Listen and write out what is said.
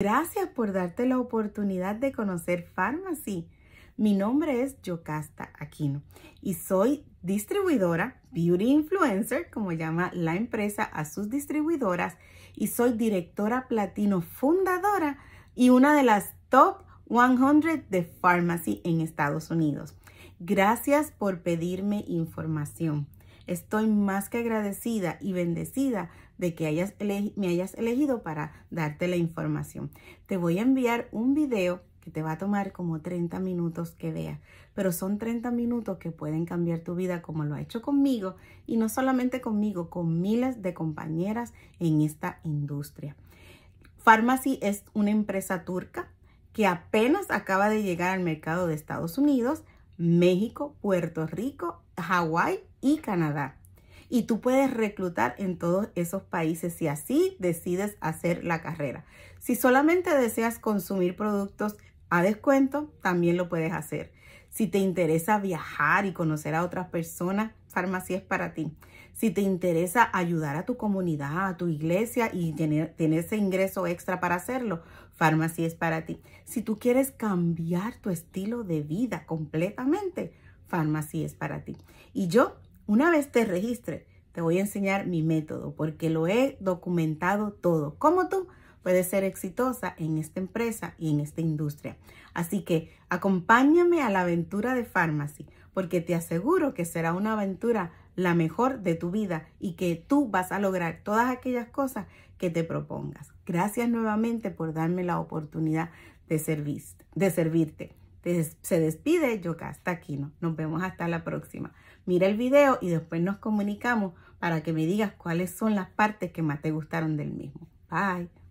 Gracias por darte la oportunidad de conocer Pharmacy. Mi nombre es Yocasta Aquino y soy distribuidora, beauty influencer, como llama la empresa a sus distribuidoras, y soy directora platino fundadora y una de las top 100 de Pharmacy en Estados Unidos. Gracias por pedirme información. Estoy más que agradecida y bendecida de que me hayas elegido para darte la información. Te voy a enviar un video que te va a tomar como 30 minutos que veas, pero son 30 minutos que pueden cambiar tu vida como lo ha hecho conmigo y no solamente conmigo, con miles de compañeras en esta industria. Pharmacy es una empresa turca que apenas acaba de llegar al mercado de Estados Unidos, México, Puerto Rico, Hawái y Canadá. Y tú puedes reclutar en todos esos países si así decides hacer la carrera. Si solamente deseas consumir productos a descuento, también lo puedes hacer. Si te interesa viajar y conocer a otras personas, farmacia es para ti. Si te interesa ayudar a tu comunidad, a tu iglesia y tener, ese ingreso extra para hacerlo, farmacia es para ti. Si tú quieres cambiar tu estilo de vida completamente, farmacia es para ti. Y yo una vez te registres, te voy a enseñar mi método porque lo he documentado todo. ¿Cómo tú puedes ser exitosa en esta empresa y en esta industria? Así que acompáñame a la aventura de Pharmacy porque te aseguro que será una aventura la mejor de tu vida y que tú vas a lograr todas aquellas cosas que te propongas. Gracias nuevamente por darme la oportunidad de, de servirte se despide hasta aquí. Nos vemos hasta la próxima. Mira el video y después nos comunicamos para que me digas cuáles son las partes que más te gustaron del mismo. Bye.